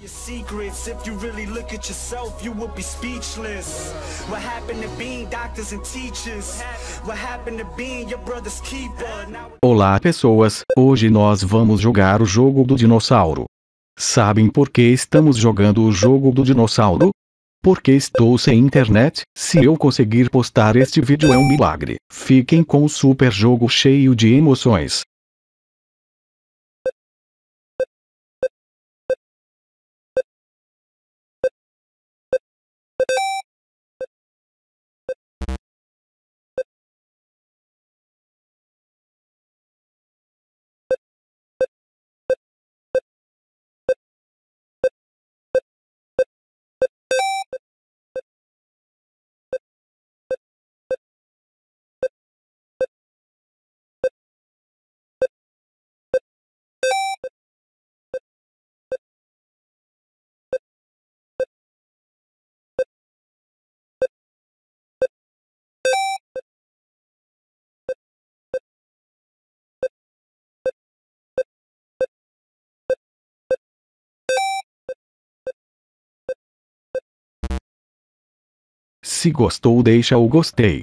Your secrets, if you really look at yourself, you be speechless. What happened to being doctors and teachers? What happened to being your brother's keeper? Olá, pessoas. Hoje nós vamos jogar o jogo do dinossauro. Sabem por que estamos jogando o jogo do dinossauro? Porque estou sem internet, se eu conseguir postar este vídeo é um milagre. Fiquem com o super jogo cheio de emoções. Se gostou deixa o gostei.